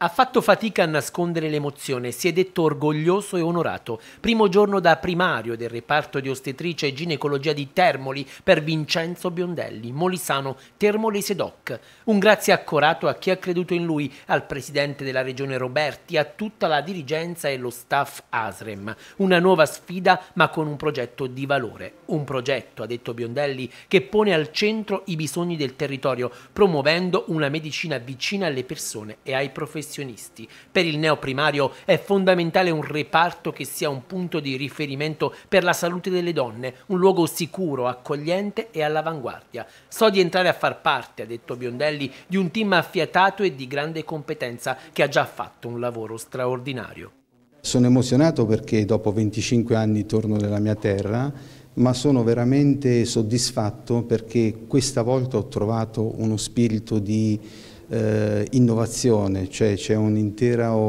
Ha fatto fatica a nascondere l'emozione, si è detto orgoglioso e onorato. Primo giorno da primario del reparto di ostetricia e ginecologia di Termoli per Vincenzo Biondelli, Molisano, Termolese Doc. Un grazie accorato a chi ha creduto in lui, al presidente della regione Roberti, a tutta la dirigenza e lo staff ASREM. Una nuova sfida ma con un progetto di valore. Un progetto, ha detto Biondelli, che pone al centro i bisogni del territorio, promuovendo una medicina vicina alle persone e ai professionisti professionisti. Per il neoprimario è fondamentale un reparto che sia un punto di riferimento per la salute delle donne, un luogo sicuro, accogliente e all'avanguardia. So di entrare a far parte, ha detto Biondelli, di un team affiatato e di grande competenza che ha già fatto un lavoro straordinario. Sono emozionato perché dopo 25 anni torno nella mia terra, ma sono veramente soddisfatto perché questa volta ho trovato uno spirito di eh, innovazione, cioè c'è un, un,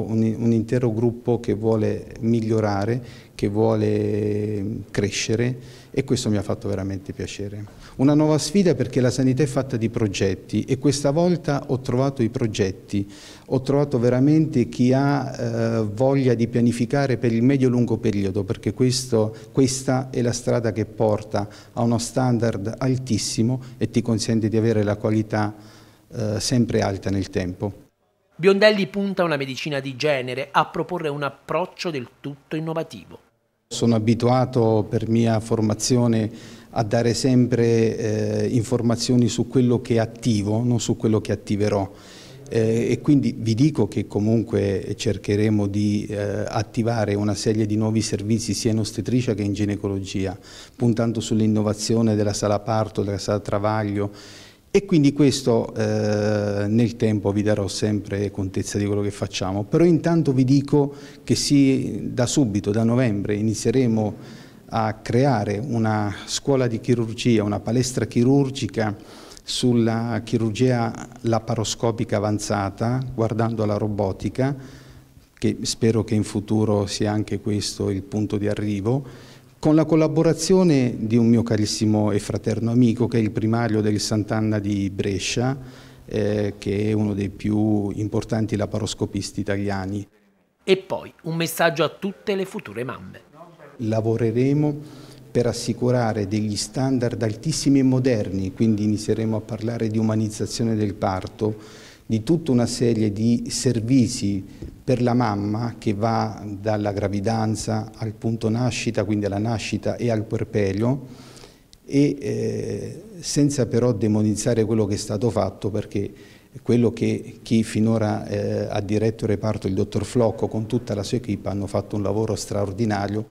un intero gruppo che vuole migliorare, che vuole mm, crescere e questo mi ha fatto veramente piacere. Una nuova sfida perché la sanità è fatta di progetti e questa volta ho trovato i progetti, ho trovato veramente chi ha eh, voglia di pianificare per il medio-lungo periodo perché questo, questa è la strada che porta a uno standard altissimo e ti consente di avere la qualità eh, sempre alta nel tempo. Biondelli punta a una medicina di genere a proporre un approccio del tutto innovativo. Sono abituato per mia formazione a dare sempre eh, informazioni su quello che attivo, non su quello che attiverò. Eh, e quindi vi dico che comunque cercheremo di eh, attivare una serie di nuovi servizi sia in ostetricia che in ginecologia, puntando sull'innovazione della sala parto, della sala travaglio e quindi questo eh, nel tempo vi darò sempre contezza di quello che facciamo, però intanto vi dico che sì, da subito, da novembre, inizieremo a creare una scuola di chirurgia, una palestra chirurgica sulla chirurgia laparoscopica avanzata, guardando alla robotica, che spero che in futuro sia anche questo il punto di arrivo, con la collaborazione di un mio carissimo e fraterno amico che è il primario del Sant'Anna di Brescia, eh, che è uno dei più importanti laparoscopisti italiani. E poi un messaggio a tutte le future mamme. Lavoreremo per assicurare degli standard altissimi e moderni, quindi inizieremo a parlare di umanizzazione del parto, di tutta una serie di servizi per la mamma che va dalla gravidanza al punto nascita, quindi alla nascita e al puerperio e eh, senza però demonizzare quello che è stato fatto perché quello che chi finora eh, ha diretto il reparto, il dottor Flocco, con tutta la sua equipa hanno fatto un lavoro straordinario.